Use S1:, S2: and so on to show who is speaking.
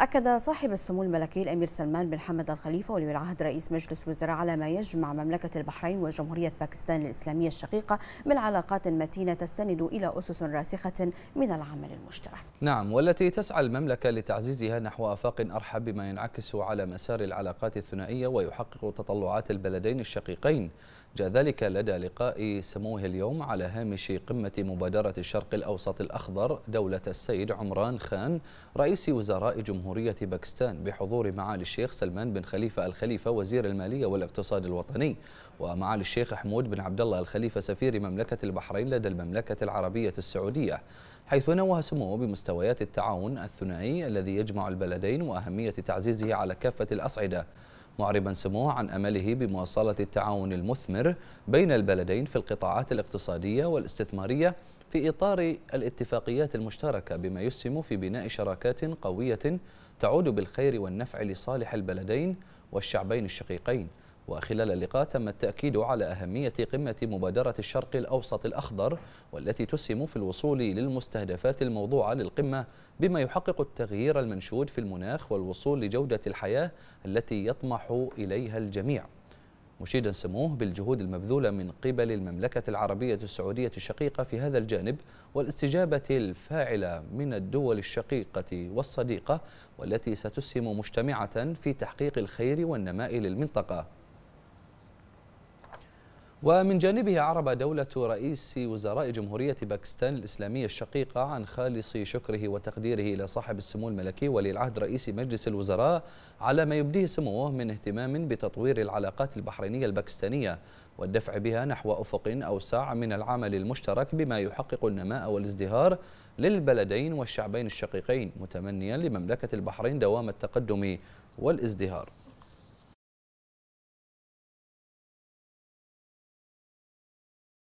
S1: أكد صاحب السمو الملكي الأمير سلمان بن حمد الخليفة ولي العهد رئيس مجلس الوزراء على ما يجمع مملكة البحرين وجمهورية باكستان الإسلامية الشقيقة من علاقات متينة تستند إلى أسس راسخة من العمل المشترك
S2: نعم والتي تسعى المملكة لتعزيزها نحو آفاق أرحب بما ينعكس على مسار العلاقات الثنائية ويحقق تطلعات البلدين الشقيقين جاء ذلك لدى لقاء سموه اليوم على هامش قمة مبادرة الشرق الأوسط الأخضر دولة السيد عمران خان رئيس وزراء جمهورية جمهورية باكستان بحضور معالي الشيخ سلمان بن خليفة الخليفة وزير المالية والاقتصاد الوطني ومعالي الشيخ حمود بن عبد الله الخليفة سفير مملكة البحرين لدى المملكة العربية السعودية حيث نوه سموه بمستويات التعاون الثنائي الذي يجمع البلدين وأهمية تعزيزه على كافة الأصعدة معربا سموه عن أمله بمواصلة التعاون المثمر بين البلدين في القطاعات الاقتصادية والاستثمارية في إطار الاتفاقيات المشتركة بما يسهم في بناء شراكات قوية تعود بالخير والنفع لصالح البلدين والشعبين الشقيقين وخلال اللقاء تم التأكيد على أهمية قمة مبادرة الشرق الأوسط الأخضر والتي تسهم في الوصول للمستهدفات الموضوعة للقمة بما يحقق التغيير المنشود في المناخ والوصول لجودة الحياة التي يطمح إليها الجميع مشيدا سموه بالجهود المبذولة من قبل المملكة العربية السعودية الشقيقة في هذا الجانب والاستجابة الفاعلة من الدول الشقيقة والصديقة والتي ستسهم مجتمعة في تحقيق الخير والنماء للمنطقة ومن جانبه عرب دولة رئيس وزراء جمهورية باكستان الإسلامية الشقيقة عن خالص شكره وتقديره إلى صاحب السمو الملكي ولي العهد رئيس مجلس الوزراء على ما يبديه سموه من اهتمام بتطوير العلاقات البحرينية الباكستانية والدفع بها نحو أفق أوسع من العمل المشترك بما يحقق النماء والازدهار للبلدين والشعبين الشقيقين متمنيا لمملكة البحرين دوام التقدم والازدهار